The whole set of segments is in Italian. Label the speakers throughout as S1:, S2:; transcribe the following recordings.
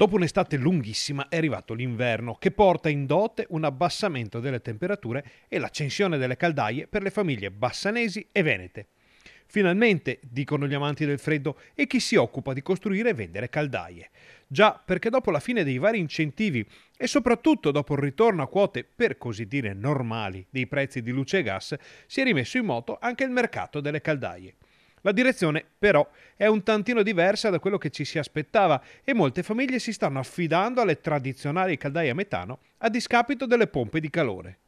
S1: Dopo un'estate lunghissima è arrivato l'inverno, che porta in dote un abbassamento delle temperature e l'accensione delle caldaie per le famiglie bassanesi e venete. Finalmente, dicono gli amanti del freddo, e chi si occupa di costruire e vendere caldaie. Già, perché dopo la fine dei vari incentivi e soprattutto dopo il ritorno a quote, per così dire, normali dei prezzi di luce e gas, si è rimesso in moto anche il mercato delle caldaie. La direzione però è un tantino diversa da quello che ci si aspettava e molte famiglie si stanno affidando alle tradizionali caldaie a metano a discapito delle pompe di calore.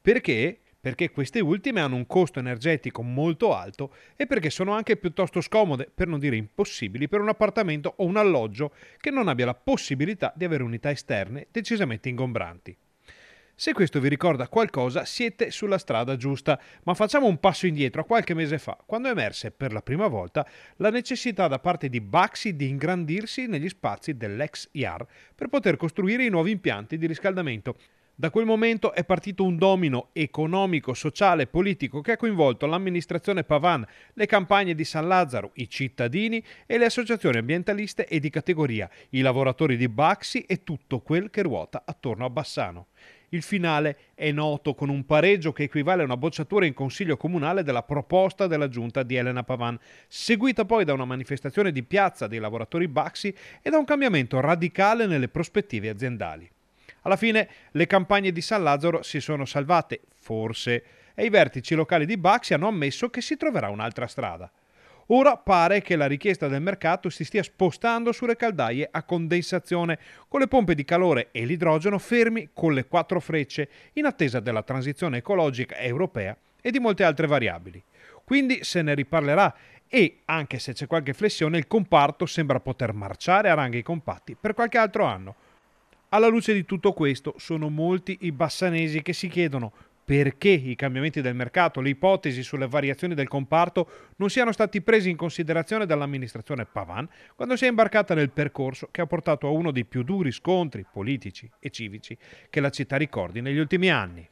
S1: Perché? Perché queste ultime hanno un costo energetico molto alto e perché sono anche piuttosto scomode, per non dire impossibili, per un appartamento o un alloggio che non abbia la possibilità di avere unità esterne decisamente ingombranti. Se questo vi ricorda qualcosa, siete sulla strada giusta, ma facciamo un passo indietro a qualche mese fa, quando emerse per la prima volta la necessità da parte di Baxi di ingrandirsi negli spazi dell'ex IAR per poter costruire i nuovi impianti di riscaldamento. Da quel momento è partito un domino economico, sociale e politico che ha coinvolto l'amministrazione Pavan, le campagne di San Lazzaro, i cittadini e le associazioni ambientaliste e di categoria, i lavoratori di Baxi e tutto quel che ruota attorno a Bassano. Il finale è noto con un pareggio che equivale a una bocciatura in consiglio comunale della proposta della giunta di Elena Pavan, seguita poi da una manifestazione di piazza dei lavoratori Baxi e da un cambiamento radicale nelle prospettive aziendali. Alla fine le campagne di San Lazzaro si sono salvate, forse, e i vertici locali di Baxi hanno ammesso che si troverà un'altra strada. Ora pare che la richiesta del mercato si stia spostando sulle caldaie a condensazione, con le pompe di calore e l'idrogeno fermi con le quattro frecce, in attesa della transizione ecologica europea e di molte altre variabili. Quindi se ne riparlerà e, anche se c'è qualche flessione, il comparto sembra poter marciare a ranghi compatti per qualche altro anno. Alla luce di tutto questo sono molti i bassanesi che si chiedono perché i cambiamenti del mercato, le ipotesi sulle variazioni del comparto non siano stati presi in considerazione dall'amministrazione Pavan quando si è imbarcata nel percorso che ha portato a uno dei più duri scontri politici e civici che la città ricordi negli ultimi anni.